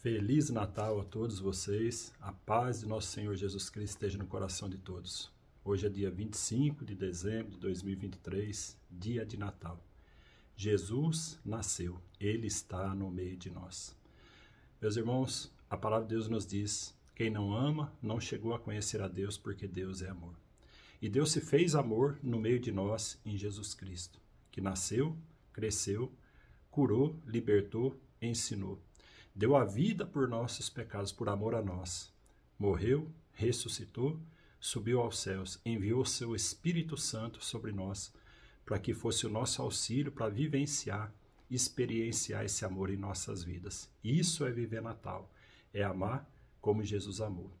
Feliz Natal a todos vocês. A paz de nosso Senhor Jesus Cristo esteja no coração de todos. Hoje é dia 25 de dezembro de 2023, dia de Natal. Jesus nasceu, ele está no meio de nós. Meus irmãos, a palavra de Deus nos diz: quem não ama não chegou a conhecer a Deus, porque Deus é amor. E Deus se fez amor no meio de nós em Jesus Cristo, que nasceu, cresceu, curou, libertou, ensinou deu a vida por nossos pecados, por amor a nós. Morreu, ressuscitou, subiu aos céus, enviou o seu Espírito Santo sobre nós, para que fosse o nosso auxílio para vivenciar, experienciar esse amor em nossas vidas. Isso é viver Natal, é amar como Jesus amou.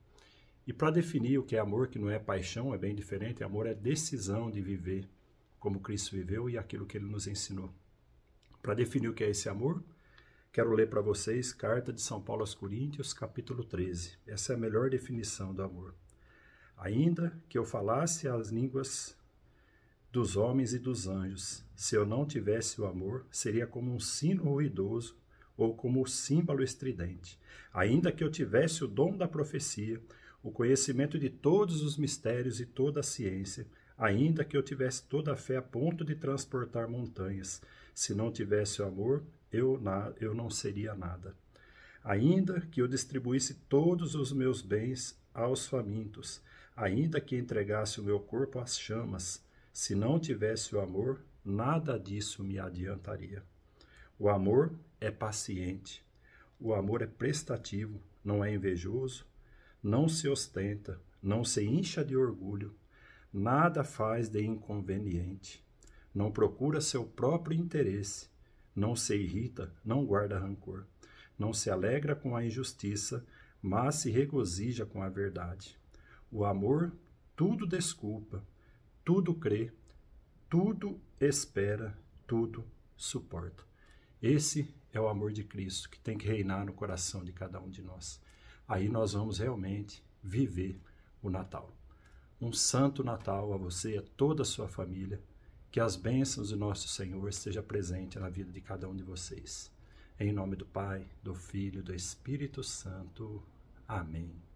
E para definir o que é amor, que não é paixão, é bem diferente, amor é decisão de viver como Cristo viveu e aquilo que ele nos ensinou. Para definir o que é esse amor, Quero ler para vocês Carta de São Paulo aos Coríntios, capítulo 13. Essa é a melhor definição do amor. Ainda que eu falasse as línguas dos homens e dos anjos, se eu não tivesse o amor, seria como um sino ruidoso ou como um símbolo estridente. Ainda que eu tivesse o dom da profecia, o conhecimento de todos os mistérios e toda a ciência, ainda que eu tivesse toda a fé a ponto de transportar montanhas, se não tivesse o amor, eu, na, eu não seria nada. Ainda que eu distribuísse todos os meus bens aos famintos, ainda que entregasse o meu corpo às chamas, se não tivesse o amor, nada disso me adiantaria. O amor é paciente, o amor é prestativo, não é invejoso, não se ostenta, não se incha de orgulho, nada faz de inconveniente, não procura seu próprio interesse, não se irrita, não guarda rancor, não se alegra com a injustiça, mas se regozija com a verdade. O amor tudo desculpa, tudo crê, tudo espera, tudo suporta. Esse é o amor de Cristo que tem que reinar no coração de cada um de nós. Aí nós vamos realmente viver o Natal. Um santo Natal a você e a toda a sua família. Que as bênçãos do nosso Senhor estejam presente na vida de cada um de vocês. Em nome do Pai, do Filho, e do Espírito Santo. Amém.